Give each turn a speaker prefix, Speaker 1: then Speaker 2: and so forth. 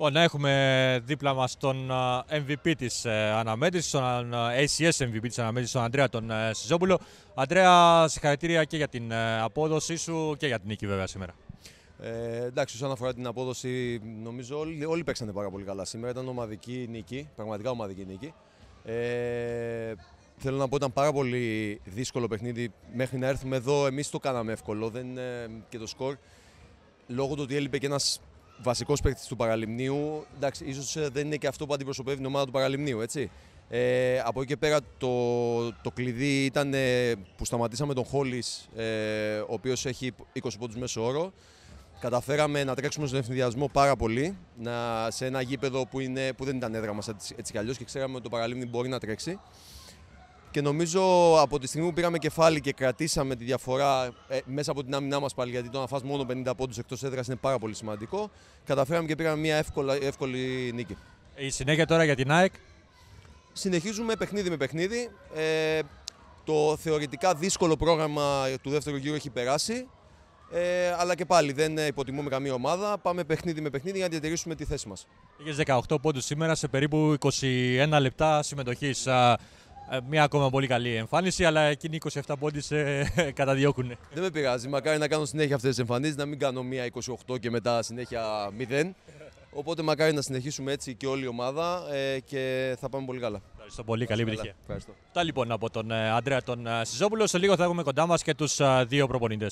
Speaker 1: Λοιπόν, έχουμε δίπλα μας τον MVP ε, της αναμέτρησης, τον ACS MVP της αναμέτρησης, τον Αντρέα ε, τον Σιζόπουλο. Αντρέα, συγχαρητήρια και για την ε, απόδοσή σου και για την νίκη βέβαια σήμερα.
Speaker 2: Ε, εντάξει, όσον αφορά την απόδοση, νομίζω όλοι, όλοι παίξανε πάρα πολύ καλά σήμερα. Ήταν ομαδική νίκη, πραγματικά ομαδική νίκη. Ε, θέλω να πω ότι ήταν πάρα πολύ δύσκολο παιχνίδι. Μέχρι να έρθουμε εδώ, εμείς το κάναμε εύκολο δεν, και το σκορ. Λόγω του ότι έλειπε και ένας βασικός παίκτης του Παραλιμνίου. Εντάξει, ίσως ε, δεν είναι και αυτό που αντιπροσωπεύει την ομάδα του Παραλιμνίου, έτσι. Ε, από εκεί και πέρα το, το κλειδί ήταν ε, που σταματήσαμε τον Χόλης, ε, ο οποίος έχει 20 πόντου μέσω όρο. Καταφέραμε να τρέξουμε στον ευθυνδιασμό πάρα πολύ να, σε ένα γήπεδο που, είναι, που δεν ήταν έδρα μα έτσι, κι αλλιώς και ξέραμε ότι το παραλίμνη μπορεί να τρέξει. Και νομίζω από τη στιγμή που πήραμε κεφάλι και κρατήσαμε τη διαφορά ε, μέσα από την άμυνά μας πάλι, γιατί το να φας μόνο 50 πόντους εκτός έδρας είναι πάρα πολύ σημαντικό, καταφέραμε και πήραμε μια εύκολα, εύκολη νίκη. Η συνέχεια τώρα για την ΑΕΚ. Συνεχίζουμε παιχνίδι με παιχνίδι. Ε, το θεωρητικά δύσκολο πρόγραμμα του δεύτερου γύρου έχει περάσει. Ε, αλλά και πάλι δεν υποτιμούμε καμία ομάδα. Πάμε παιχνίδι με παιχνίδι για να διατηρήσουμε τη θέση
Speaker 1: μας. Είχες 18 πόντους σήμερα σε περίπου 21 λεπτά συμμετοχής. Ε, μια ακόμα πολύ καλή εμφάνιση, αλλά εκείνοι 27 πόντι ε, καταδιώκουν.
Speaker 2: Δεν με πειράζει. Μακάρι να κάνω συνέχεια αυτές τις εμφανίσεις, να μην κάνω μία 28 και μετά συνέχεια 0. Οπότε μακάρι να συνεχίσουμε έτσι και όλη η ομάδα ε, και θα πάμε πολύ καλά. Ευχαριστώ πολύ. Καλή επιτυχία.
Speaker 1: Τα λοιπόν από τον Αντρέα τον Σιζόπουλο. Σε λίγο θα έχουμε κοντά μας και τους δύο προπονητές.